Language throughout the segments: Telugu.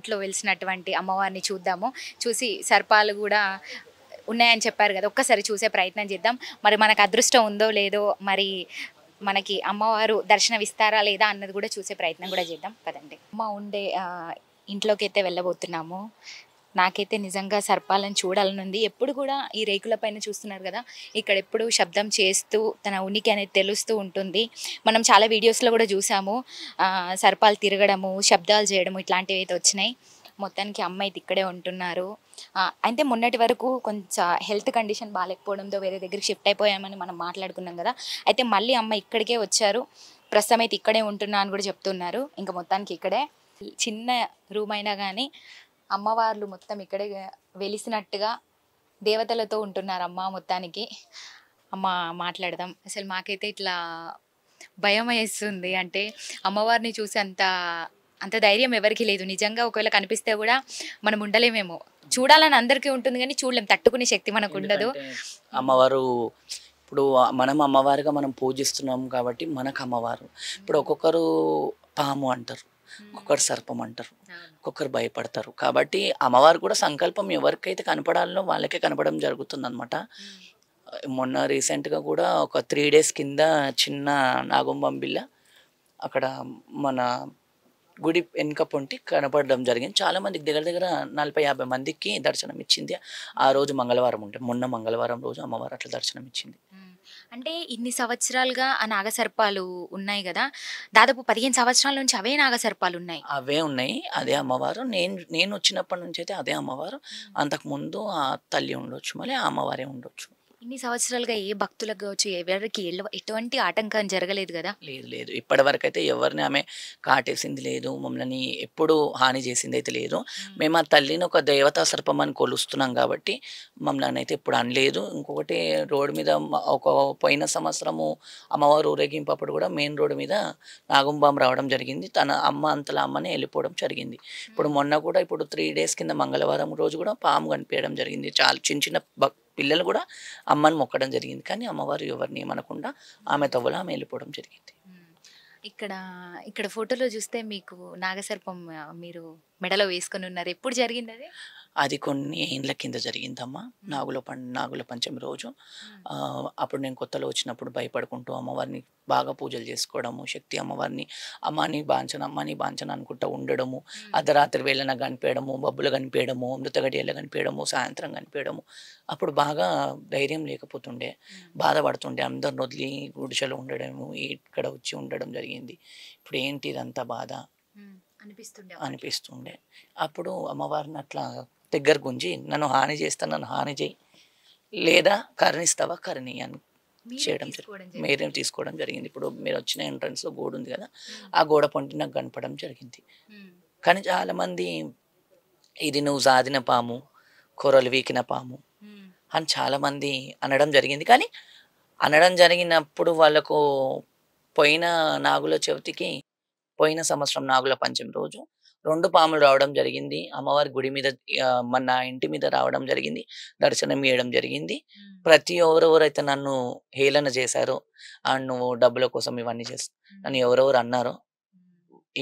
ఇంట్లో వెలిసినటువంటి అమ్మవారిని చూద్దాము చూసి సర్పాలు కూడా ఉన్నాయని చెప్పారు కదా ఒక్కసారి చూసే ప్రయత్నం చేద్దాం మరి మనకు అదృష్టం ఉందో లేదో మరి మనకి అమ్మవారు దర్శనమిస్తారా లేదా అన్నది కూడా చూసే ప్రయత్నం కూడా చేద్దాం కదండి అమ్మ ఉండే ఇంట్లోకి అయితే వెళ్ళబోతున్నాము నాకైతే నిజంగా సర్పాలను చూడాలనుంది ఎప్పుడు కూడా ఈ రేకుల పైన చూస్తున్నారు కదా ఇక్కడ ఎప్పుడు శబ్దం చేస్తూ తన ఉనికి అనేది తెలుస్తూ ఉంటుంది మనం చాలా వీడియోస్లో కూడా చూసాము సర్పాలు తిరగడము శబ్దాలు చేయడము ఇట్లాంటివి అయితే వచ్చినాయి మొత్తానికి అమ్మాయి ఇక్కడే ఉంటున్నారు అయితే మొన్నటి వరకు కొంచెం హెల్త్ కండిషన్ బాగాలేకపోవడంతో వేరే దగ్గరికి షిఫ్ట్ అయిపోయామని మనం మాట్లాడుకున్నాం కదా అయితే మళ్ళీ అమ్మాయి ఇక్కడికే వచ్చారు ప్రస్తుతం అయితే ఇక్కడే ఉంటున్నా అని కూడా చెప్తున్నారు ఇంకా మొత్తానికి ఇక్కడే చిన్న రూమ్ అయినా కానీ అమ్మవార్లు మొత్తం ఇక్కడే వెలిసినట్టుగా దేవతలతో ఉంటున్నారు అమ్మ మొత్తానికి అమ్మ మాట్లాడదాం అసలు మాకైతే ఇట్లా భయం వేస్తుంది అంటే అమ్మవారిని చూసి అంత అంత ధైర్యం ఎవరికి లేదు నిజంగా ఒకవేళ కనిపిస్తే కూడా మనం ఉండలేమేమో చూడాలని అందరికీ ఉంటుంది కానీ చూడలేం తట్టుకునే శక్తి మనకు ఉండదు అమ్మవారు ఇప్పుడు మనం అమ్మవారుగా మనం పూజిస్తున్నాం కాబట్టి మనకు అమ్మవారు ఇప్పుడు ఒక్కొక్కరు పాము అంటారు ఒక్కొక్కరు సర్పం అంటారు ఒక్కొక్కరు భయపడతారు కాబట్టి అమ్మవారు కూడా సంకల్పం ఎవరికైతే కనపడాలనో వాళ్ళకే కనపడడం జరుగుతుంది అనమాట మొన్న రీసెంట్గా కూడా ఒక త్రీ డేస్ కింద చిన్న నాగంబం బిల్ల అక్కడ మన గుడి వెనుక పొంటి కనపడడం జరిగింది మందికి దగ్గర దగ్గర నలభై యాభై మందికి దర్శనం ఇచ్చింది ఆ రోజు మంగళవారం ఉంటే మొన్న మంగళవారం రోజు అమ్మవారు అట్లా దర్శనం ఇచ్చింది అంటే ఇన్ని సంవత్సరాలుగా ఆ నాగసర్పాలు ఉన్నాయి కదా దాదాపు పదిహేను సంవత్సరాల నుంచి అవే నాగసర్పాలు ఉన్నాయి అవే ఉన్నాయి అదే అమ్మవారు నేను నేను వచ్చినప్పటి నుంచి అయితే అదే అమ్మవారు అంతకుముందు ఆ తల్లి ఉండొచ్చు మళ్ళీ ఆ అమ్మవారే ఉండొచ్చు ఇన్ని సంవత్సరాలుగా ఏ భక్తులకు కావచ్చు ఎవరికి ఎటువంటి ఆటంకం జరగలేదు కదా లేదు లేదు ఇప్పటి వరకు అయితే ఎవరిని ఆమె కాటేసింది లేదు మమ్మల్ని ఎప్పుడు హాని చేసింది అయితే లేదు మేము ఆ తల్లిని ఒక దేవతా సర్పం అని కొలుస్తున్నాం కాబట్టి మమ్మల్ని అయితే ఎప్పుడు అనలేదు ఇంకొకటి రోడ్డు మీద ఒక పోయిన సంవత్సరము అమ్మవారు ఊరేగింపు అప్పుడు కూడా మెయిన్ రోడ్డు మీద నాగుంబాం రావడం జరిగింది తన అమ్మ అంతల అమ్మని వెళ్ళిపోవడం జరిగింది ఇప్పుడు మొన్న కూడా ఇప్పుడు త్రీ డేస్ కింద మంగళవారం రోజు కూడా పాము కనిపించడం జరిగింది చాలా చిన్న చిన్న పిల్లలు కూడా అమ్మని మొక్కడం జరిగింది కానీ అమ్మవారు ఎవరిని ఏమనకుండా ఆమె తవ్వులు ఆమె వెళ్ళిపోవడం జరిగింది ఇక్కడ ఇక్కడ ఫోటోలో చూస్తే మీకు నాగసర్పం మీరు మెడలో వేసుకొని ఉన్నారు ఎప్పుడు జరిగింది అది అది కొన్ని ఏండ్ల కింద జరిగిందమ్మా నాగుల పం నాగుల పంచమి రోజు అప్పుడు నేను కొత్తలో వచ్చినప్పుడు భయపడుకుంటూ అమ్మవారిని బాగా పూజలు చేసుకోవడము శక్తి అమ్మవారిని అమ్మాని బాంచన అమ్మాని బాంచన అనుకుంటా ఉండడము అర్ధరాత్రి వేళన కనిపించడము బబ్బులు కనిపించడము మృతగడియలు కనిపించడము సాయంత్రం కనిపించడము అప్పుడు బాగా ధైర్యం లేకపోతుండే బాధపడుతుండే అందరిని వదిలి గుడిసెలో ఉండడము ఇక్కడ వచ్చి ఉండడం జరిగింది ఇప్పుడు ఏంటి ఇదంతా బాధ అనిపిస్తుండే అనిపిస్తుండే అప్పుడు అమ్మవారిని అట్లా దగ్గర గుంజి నన్ను హాని చేస్తా నన్ను హాని చేయి లేదా కరణిస్తావా కరణి అని చేయడం జరిగింది మీరేం తీసుకోవడం జరిగింది ఇప్పుడు మీరు వచ్చిన ఎంట్రన్స్లో గోడ ఉంది కదా ఆ గోడ పొంటి నాకు కనపడం జరిగింది కానీ చాలామంది ఇది నువ్వు సాదిన పాము కూరలు వీకిన పాము అని చాలామంది అనడం జరిగింది కానీ అనడం జరిగినప్పుడు వాళ్ళకు పోయిన నాగుల చవితికి పోయిన సంవత్సరం నాగుల పంచమి రోజు రెండు పాములు రావడం జరిగింది అమ్మవారి గుడి మీద మన ఇంటి మీద రావడం జరిగింది దర్శనం ఇవ్వడం జరిగింది ప్రతి ఎవరెవరైతే నన్ను హేళన చేశారో అండ్ నువ్వు డబ్బుల కోసం ఇవన్నీ చేస్తా నన్ను ఎవరెవరు అన్నారో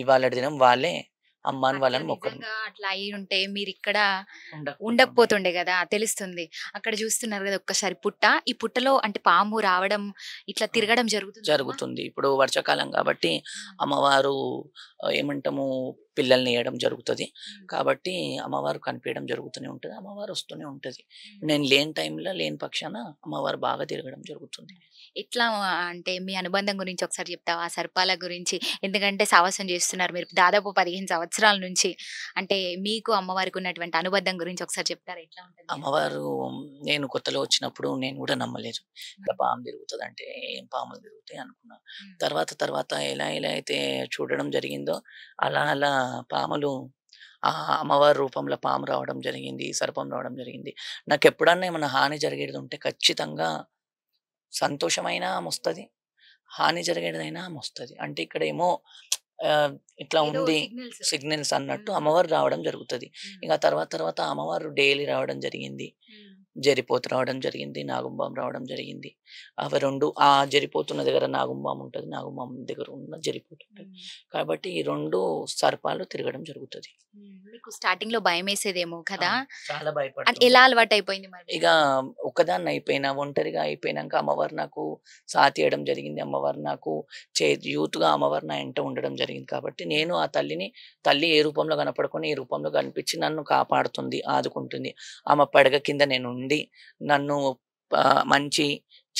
ఇవాళ దినం వాళ్ళే అమ్మాని వాళ్ళని మొక్కరు అట్లా అయి ఉంటే మీరు ఇక్కడ ఉండకపోతుండే కదా తెలుస్తుంది అక్కడ చూస్తున్నారు కదా ఒక్కసారి పుట్ట ఈ పుట్టలో అంటే పాము రావడం ఇట్లా తిరగడం జరుగుతుంది జరుగుతుంది ఇప్పుడు వర్షాకాలం కాబట్టి అమ్మవారు ఏమంటాము పిల్లల్ని వేయడం జరుగుతుంది కాబట్టి అమ్మవారు కనిపించడం జరుగుతూనే ఉంటుంది అమ్మవారు వస్తూనే ఉంటుంది నేను లేని టైంలో లేని పక్షాన అమ్మవారు బాగా తిరగడం జరుగుతుంది ఇట్లా అంటే మీ అనుబంధం గురించి ఒకసారి చెప్తావా సర్పాల గురించి ఎందుకంటే సావాసం చేస్తున్నారు మీరు దాదాపు పదిహేను సంవత్సరాల నుంచి అంటే మీకు అమ్మవారికి ఉన్నటువంటి అనుబంధం గురించి ఒకసారి చెప్తారా ఎట్లా ఉంటుంది అమ్మవారు నేను కొత్తలో వచ్చినప్పుడు నేను కూడా నమ్మలేదు పాము తిరుగుతుంది అంటే ఏం పాములు తిరుగుతాయి అనుకున్నా తర్వాత తర్వాత ఎలా ఎలా అయితే చూడడం జరిగిందో అలా అలా పాములు ఆ అమ్మవారి రూపంలో పాము రావడం జరిగింది సర్పం రావడం జరిగింది నాకు ఎప్పుడన్నా ఏమైనా హాని జరిగేది ఉంటే ఖచ్చితంగా సంతోషమైనా వస్తుంది హాని జరిగేదైనా వస్తుంది అంటే ఇక్కడ ఏమో ఇట్లా ఉంది సిగ్నల్స్ అన్నట్టు అమ్మవారు రావడం జరుగుతుంది ఇంకా తర్వాత తర్వాత అమ్మవారు డైలీ రావడం జరిగింది జరిపోతు రావడం జరిగింది నాగుంబాం రావడం జరిగింది అవి రెండు ఆ జరిపోతున్న దగ్గర నాగుంబాం ఉంటుంది నాగుంబాం దగ్గర ఉన్న జరిపోతుంటది కాబట్టి ఈ రెండు సర్పాలు తిరగడం జరుగుతుంది మీకు స్టార్టింగ్ లో భయం వేసేదేమో కదా చాలా భయపడ ఎలా అలవాటు అయిపోయింది ఇక ఒకదాన్ని అయిపోయినా ఒంటరిగా అయిపోయినాక అమ్మవారు నాకు సాతియడం జరిగింది అమ్మవారు నాకు చే యూత్గా అమ్మవారు నా ఇంట ఉండడం జరిగింది కాబట్టి నేను ఆ తల్లిని తల్లి ఏ రూపంలో కనపడుకుని ఈ రూపంలో కనిపించి నన్ను కాపాడుతుంది ఆదుకుంటుంది ఆమె పడగ కింద నేను ఉండి జరిగింది నన్ను మంచి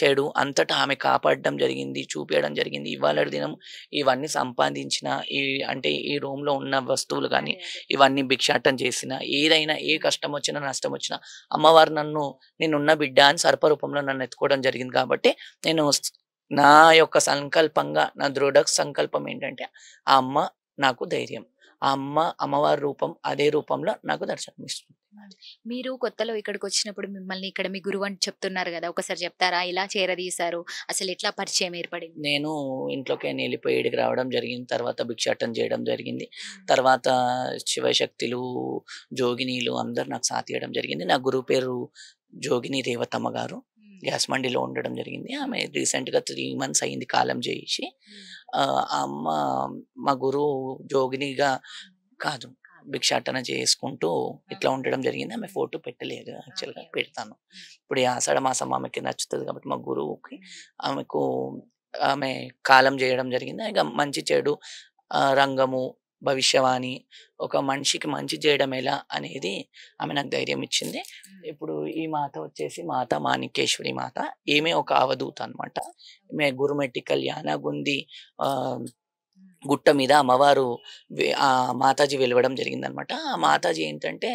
చెడు అంతటా ఆమె కాపాడడం జరిగింది చూపించడం జరిగింది ఇవాళ దినం ఇవన్నీ సంపాదించిన ఈ అంటే ఈ రూమ్లో ఉన్న వస్తువులు కానీ ఇవన్నీ భిక్షాటం చేసిన ఏదైనా ఏ కష్టం వచ్చినా నష్టం వచ్చినా అమ్మవారు నన్ను నేనున్న బిడ్డ అని సర్పరూపంలో నన్ను ఎత్తుకోవడం జరిగింది కాబట్టి నేను నా యొక్క సంకల్పంగా నా దృఢ సంకల్పం ఏంటంటే ఆ అమ్మ నాకు ధైర్యం ఆ అమ్మ అమ్మవారి రూపం అదే రూపంలో నాకు దర్శనమిస్తుంది మీరు కొత్తలో ఇక్కడికి వచ్చినప్పుడు మిమ్మల్ని ఇక్కడ మీ గురువు అని చెప్తున్నారు కదా ఒకసారి చెప్తారా ఇలా చేరదీశారు అసలు ఎట్లా పరిచయం ఏర్పడింది నేను ఇంట్లోకి వెళ్ళిపోయి ఇడికి రావడం జరిగింది తర్వాత భిక్షాటం చేయడం జరిగింది తర్వాత శివశక్తులు జోగినీలు అందరు నాకు ఇవ్వడం జరిగింది నా గురువు పేరు జోగిని దేవతమ్మ గారు గ్యాస్ మండీలో ఉండడం జరిగింది ఆమె రీసెంట్గా త్రీ మంత్స్ అయింది కాలం చేసి అమ్మ మా గురువు జోగినిగా కాదు భిక్షాటన చేసుకుంటూ ఇట్లా ఉండడం జరిగింది ఆమె ఫోటో పెట్టలేదు యాక్చువల్గా పెడతాను ఇప్పుడు ఈ ఆషాఢ మాసం ఆమెకి నచ్చుతుంది కాబట్టి మా గురువుకి ఆమెకు ఆమె కాలం చేయడం జరిగింది ఇక మంచి చెడు రంగము భవిష్యవాణి ఒక మనిషికి మంచి చేయడం ఎలా అనేది ఆమె నాకు ధైర్యం ఇచ్చింది ఇప్పుడు ఈ మాత వచ్చేసి మాత మాణిక్యేశ్వరి మాత ఈమె ఒక అవధూత అనమాట ఈమె గురుమెట్టి కళ్యాణ గుంది గుట్ట మీద అమ్మవారు ఆ మాతాజీ వెలవడం జరిగిందనమాట ఆ మాతాజీ ఏంటంటే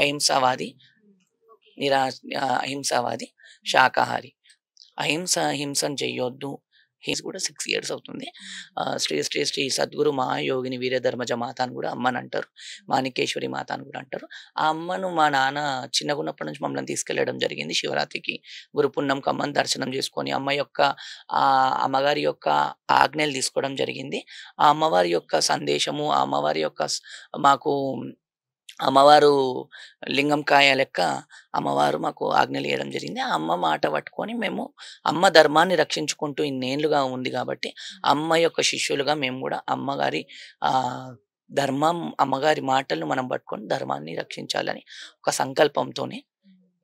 అహింసావాది నిరా అహింసావాది శాకాహారి అహింస అహింసను చెయ్యొద్దు హేజ్ కూడా సిక్స్ ఇయర్స్ అవుతుంది శ్రీ శ్రీ శ్రీ సద్గురు మహాయోగిని వీరధర్మజ మాత అని కూడా అమ్మని అంటారు మాణికేశ్వరి మాత అని కూడా అంటారు ఆ అమ్మను మా నాన్న చిన్నగున్నప్పటి నుంచి మమ్మల్ని తీసుకెళ్లడం జరిగింది శివరాత్రికి గురుపుణ్యం కమ్మని దర్శనం చేసుకొని అమ్మ యొక్క ఆ అమ్మగారి యొక్క ఆజ్ఞలు తీసుకోవడం జరిగింది ఆ అమ్మవారి యొక్క సందేశము ఆ అమ్మవారి యొక్క మాకు అమ్మవారు లింగం కాయ లెక్క అమ్మవారు మాకు ఆజ్ఞలు ఇవ్వడం జరిగింది ఆ అమ్మ మాట పట్టుకొని మేము అమ్మ ధర్మాన్ని రక్షించుకుంటూ ఇన్నేళ్లుగా ఉంది కాబట్టి అమ్మ యొక్క శిష్యులుగా మేము కూడా అమ్మగారి ధర్మం అమ్మగారి మాటలను మనం పట్టుకొని ధర్మాన్ని రక్షించాలని ఒక సంకల్పంతోనే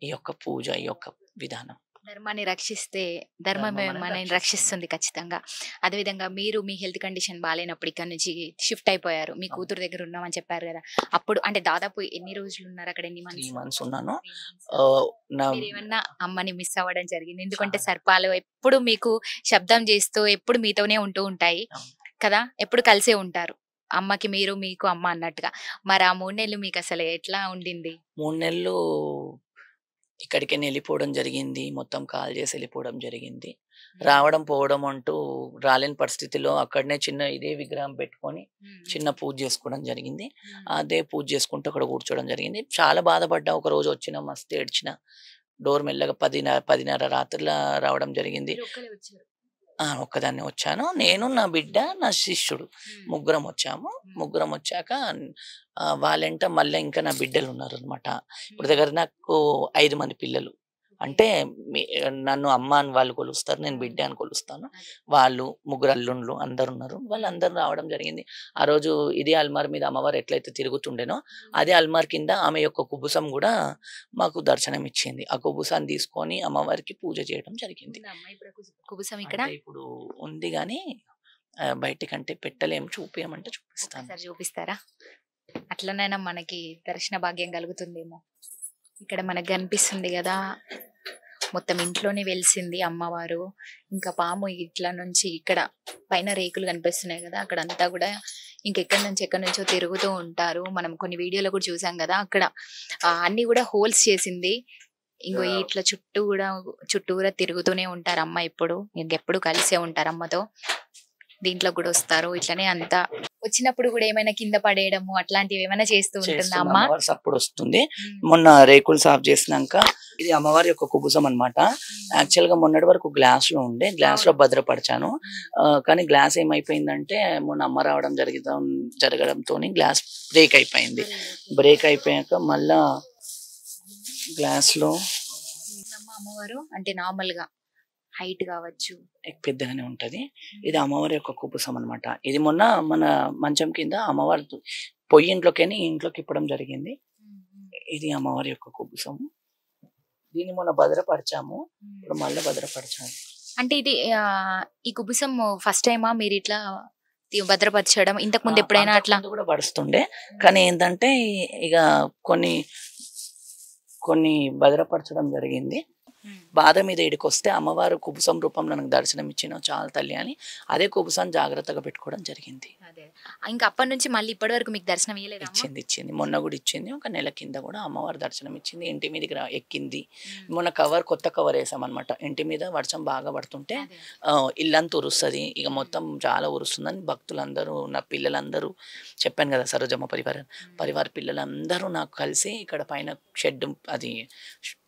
ఈ యొక్క పూజ ఈ యొక్క విధానం ధర్మాన్ని రక్షిస్తే ధర్మం మనని రక్షిస్తుంది ఖచ్చితంగా అదేవిధంగా మీరు మీ హెల్త్ కండిషన్ బాగాలేనప్పుడు ఇక్కడ నుంచి షిఫ్ట్ అయిపోయారు మీ కూతురు దగ్గర ఉన్నామని చెప్పారు కదా అప్పుడు అంటే దాదాపు ఎన్ని రోజులు ఉన్నారు అక్కడ ఎన్ని మంత్స్ మంత్స్ ఉన్నాను ఏమన్నా అమ్మని మిస్ అవ్వడం జరిగింది ఎందుకంటే సర్పాలు ఎప్పుడు మీకు శబ్దం చేస్తూ ఎప్పుడు మీతోనే ఉంటూ ఉంటాయి కదా ఎప్పుడు కలిసే ఉంటారు అమ్మకి మీరు మీకు అమ్మ అన్నట్టుగా మరి ఆ మూడు నెలలు మీకు అసలు ఎట్లా ఉండింది మూడు నెలలు ఇక్కడికి వెళ్ళిపోవడం జరిగింది మొత్తం కాల్ చేసి వెళ్ళిపోవడం జరిగింది రావడం పోవడం అంటూ రాలేని పరిస్థితిలో అక్కడనే చిన్న ఇదే విగ్రహం పెట్టుకొని చిన్న పూజ చేసుకోవడం జరిగింది అదే పూజ చేసుకుంటూ అక్కడ కూర్చోవడం జరిగింది చాలా బాధపడ్డా ఒక రోజు వచ్చిన మస్తు ఏడ్చిన డోర్ మెల్లగా పదిన్నర పదిన్నర రాత్రిలో రావడం జరిగింది ఒక్కదాన్ని వచ్చాను నేను నా బిడ్డ నా శిష్యుడు ముగ్గురం వచ్చాము ముగ్గురం వచ్చాక వాళ్ళంట మళ్ళీ ఇంకా నా బిడ్డలు ఉన్నారు అనమాట ఇప్పుడు దగ్గర నాకు ఐదు మంది పిల్లలు అంటే నన్ను అమ్మ అని వాళ్ళు కొలుస్తారు నేను బిడ్డ అని కొలుస్తాను వాళ్ళు ముగ్గురు అల్లుండ్లు అందరు ఉన్నారు వాళ్ళందరూ రావడం జరిగింది ఆ రోజు ఇదే అల్మార్ మీద అమ్మవారు ఎట్లయితే తిరుగుతుండేనో అదే అల్మార్ కింద ఆమె యొక్క కుబుసం కూడా మాకు దర్శనం ఇచ్చింది ఆ కుబుసాన్ని తీసుకొని అమ్మవారికి పూజ చేయడం జరిగింది కుబుసం ఇక్కడ ఇప్పుడు ఉంది కానీ బయటికంటే పెట్టలేము చూపించమంటే చూపిస్తాను చూపిస్తారా అట్లనైనా మనకి దర్శన భాగ్యం కలుగుతుందేమో ఇక్కడ మనకు కనిపిస్తుంది కదా మొత్తం ఇంట్లోనే వెలిసింది అమ్మవారు ఇంకా పాము ఇట్లా నుంచి ఇక్కడ పైన రేకులు కనిపిస్తున్నాయి కదా అక్కడ అంతా కూడా ఇంకెక్కడి నుంచి ఎక్కడి నుంచో తిరుగుతూ ఉంటారు మనం కొన్ని వీడియోలో కూడా చూసాం కదా అక్కడ అన్ని కూడా హోల్స్ చేసింది ఇంకో ఇట్లా చుట్టూ కూడా చుట్టూ కూడా తిరుగుతూనే ఉంటారు అమ్మ ఎప్పుడు ఇంకెప్పుడు కలిసే ఉంటారు అమ్మతో దీంట్లో కూడా వస్తారు ఇట్లానే అంతా వచ్చినప్పుడు కూడా ఏమైనా కింద పడేయడము అట్లాంటివి ఏమైనా చేస్తూ ఉంటుంది అమ్మవారి అప్పుడు వస్తుంది మొన్న రేకులు సాఫ్ చేసినాక ఇది అమ్మవారి యొక్క కుబుసం అనమాట యాక్చువల్ గా మొన్నటి వరకు గ్లాస్ లో ఉండే గ్లాస్ లో భద్రపరిచాను కానీ గ్లాస్ ఏమైపోయిందంటే మొన్న అమ్మ రావడం జరగడం జరగడంతో గ్లాస్ బ్రేక్ అయిపోయింది బ్రేక్ అయిపోయాక మళ్ళా గ్లాస్ లో అమ్మవారు అంటే నార్మల్ గా హైట్ కావచ్చు పెద్దగానే ఉంటది ఇది అమ్మవారి యొక్క కుపుసం అనమాట ఇది మొన్న మన మంచం కింద అమ్మవారి పొయ్యి ఇంట్లోకైనా ఇంట్లోకి ఇప్పడం జరిగింది ఇది అమ్మవారి యొక్క కుపుసము దీన్ని మొన్న భద్రపరచాము ఇప్పుడు మళ్ళీ భద్రపరచాము అంటే ఇది ఈ కుబుసం ఫస్ట్ టైమా మీరు ఇట్లా భద్రపరచడం ఇంతకు ముందు ఎప్పుడైనా అట్లా కూడా పరుస్తుండే కానీ ఏంటంటే ఇక కొన్ని కొన్ని భద్రపరచడం జరిగింది బాధ మీద ఇడికొస్తే అమ్మవారు కుబుసం రూపంలో నాకు దర్శనం ఇచ్చిన చాలా తల్లి అని అదే కుబుసాన్ని జాగ్రత్తగా పెట్టుకోవడం జరిగింది ఇంకా అప్పటి నుంచి మళ్ళీ ఇప్పటి వరకు మీకు దర్శనం ఇచ్చింది ఇచ్చింది మొన్న కూడా ఇచ్చింది ఒక నెల కింద కూడా అమ్మవారు దర్శనం ఇచ్చింది ఇంటి మీద ఎక్కింది మొన్న కవర్ కొత్త కవర్ వేసాం అనమాట ఇంటి మీద వర్షం బాగా పడుతుంటే ఇల్లంతా ఉరుస్తుంది ఇక మొత్తం చాలా ఉరుస్తుందని భక్తులందరూ నా పిల్లలందరూ చెప్పాను కదా సరోజమ్మ పరివారం పరివార పిల్లలందరూ నాకు కలిసి ఇక్కడ పైన షెడ్ అది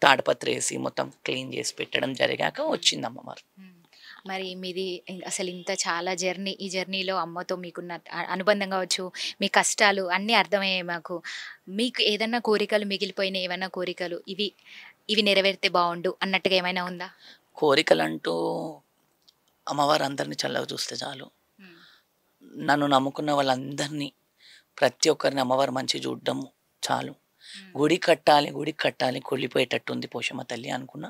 తాడపత్రి వేసి మొత్తం క్లీన్ చేసి పెట్టడం జరిగాక వచ్చింది అమ్మవారు మరి మీది అసలు ఇంత చాలా జర్నీ ఈ జర్నీలో అమ్మతో మీకున్న అనుబంధం కావచ్చు మీ కష్టాలు అన్నీ అర్థమయ్యాయి మాకు మీకు ఏదన్నా కోరికలు మిగిలిపోయినాయి ఏమైనా కోరికలు ఇవి ఇవి నెరవేరితే బాగుండు అన్నట్టుగా ఏమైనా ఉందా కోరికలు అంటూ అమ్మవారు అందరినీ చల్లగా చూస్తే చాలు నన్ను నమ్ముకున్న వాళ్ళందరినీ ప్రతి ఒక్కరిని అమ్మవారు మంచి చూడడం చాలు గుడి కట్టాలి గుడి కట్టాలి కుళ్ళిపోయేటట్టుంది పోషమ్మ తల్లి అనుకున్నా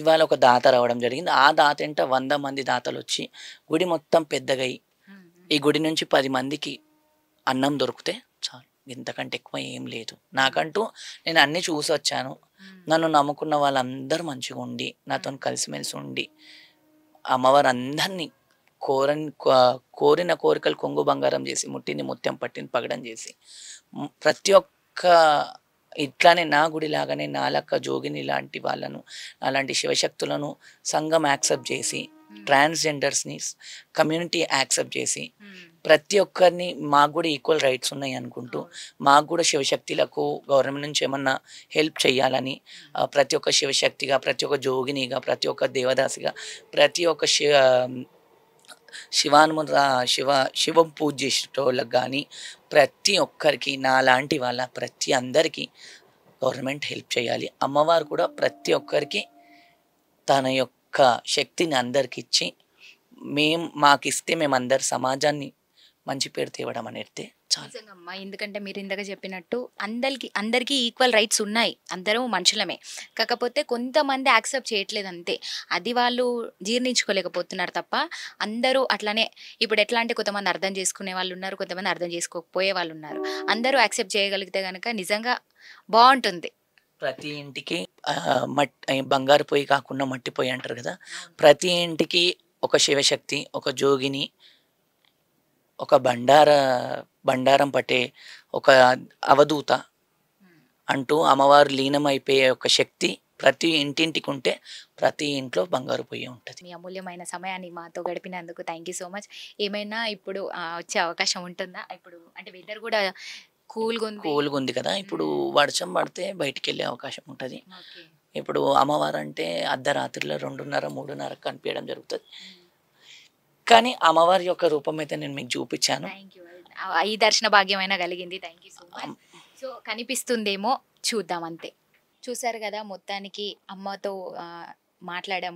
ఇవాళ ఒక దాత రావడం జరిగింది ఆ దాత ఎంట వంద మంది దాతలు వచ్చి గుడి మొత్తం పెద్దగయి ఈ గుడి నుంచి పది మందికి అన్నం దొరికితే చాలు ఇంతకంటే ఎక్కువ ఏం లేదు నాకంటూ నేను అన్ని చూసి వచ్చాను నన్ను నమ్ముకున్న వాళ్ళందరూ మంచిగా ఉండి నాతో కలిసిమెలిసి ఉండి అమ్మవారు అందరినీ కోరని కోరిన కోరికలు కొంగు బంగారం చేసి ముట్టింది ముత్యం పట్టింది పగడం చేసి ప్రతి ఒక్క ఇట్లానే నా గుడి లాగానే నాలక్క జోగిని లాంటి వాళ్ళను అలాంటి శివశక్తులను సంఘం యాక్సెప్ట్ చేసి ట్రాన్స్జెండర్స్ని కమ్యూనిటీ యాక్సెప్ట్ చేసి ప్రతి ఒక్కరిని మాకు కూడా ఈక్వల్ రైట్స్ ఉన్నాయి అనుకుంటూ మాకు కూడా శివశక్తులకు గవర్నమెంట్ నుంచి ఏమన్నా హెల్ప్ చేయాలని ప్రతి ఒక్క శివశక్తిగా ప్రతి ఒక్క జోగినిగా ప్రతి ఒక్క దేవదాసిగా ప్రతి ఒక్క శివాను శివ శివం పూజ చేసేటోళ్ళకి కానీ ప్రతి ఒక్కరికి నాలాంటి వాళ్ళ ప్రతి అందరికీ గవర్నమెంట్ హెల్ప్ చేయాలి అమ్మవారు కూడా ప్రతి ఒక్కరికి తన యొక్క శక్తిని అందరికి ఇచ్చి మేం మాకిస్తే మేమందరు సమాజాన్ని మంచి పేరు తేవడం అనేది అమ్మా ఎందుకంటే మీరు ఇందాక చెప్పినట్టు అందరికి అందరికీ ఈక్వల్ రైట్స్ ఉన్నాయి అందరూ మనుషులమే కాకపోతే కొంతమంది యాక్సెప్ట్ చేయట్లేదు అంతే అది వాళ్ళు జీర్ణించుకోలేకపోతున్నారు తప్ప అందరూ అట్లానే ఇప్పుడు ఎట్లా అంటే కొంతమంది అర్థం చేసుకునే వాళ్ళు ఉన్నారు కొంతమంది అర్థం చేసుకోకపోయే వాళ్ళు ఉన్నారు అందరూ యాక్సెప్ట్ చేయగలిగితే కనుక నిజంగా బాగుంటుంది ప్రతి ఇంటికి మట్టి బంగారు పొయ్యి కాకుండా మట్టి పొయ్యి అంటారు కదా ప్రతి ఇంటికి ఒక శివశక్తి ఒక జోగిని ఒక బండార బండారం పట్టే ఒక అవధూత అంటూ అమ్మవారు లీనమైపోయే ఒక శక్తి ప్రతి ఇంటింటికి ఉంటే ప్రతి ఇంట్లో బంగారు పొయ్యి ఉంటుంది మీ అమూల్యమైన సమయాన్ని మాతో గడిపినందుకు థ్యాంక్ యూ సో మచ్ ఏమైనా ఇప్పుడు వచ్చే అవకాశం ఉంటుందా ఇప్పుడు అంటే వెదర్ కూడా కూల్గా ఉంది కూల్గా ఉంది కదా ఇప్పుడు వర్షం పడితే బయటికి వెళ్ళే అవకాశం ఉంటుంది ఇప్పుడు అమ్మవారు అంటే అర్ధరాత్రిలో రెండున్నర మూడున్నర కనిపించడం జరుగుతుంది కానీ అమ్మవారి యొక్క రూపం అయితే నేను మీకు చూపించాను ఈ దర్శన భాగ్యమైనా కలిగింది thank you so much so కనిపిస్తుందేమో చూద్దాం అంతే చూసారు కదా మొత్తానికి అమ్మతో మాట్లాడాము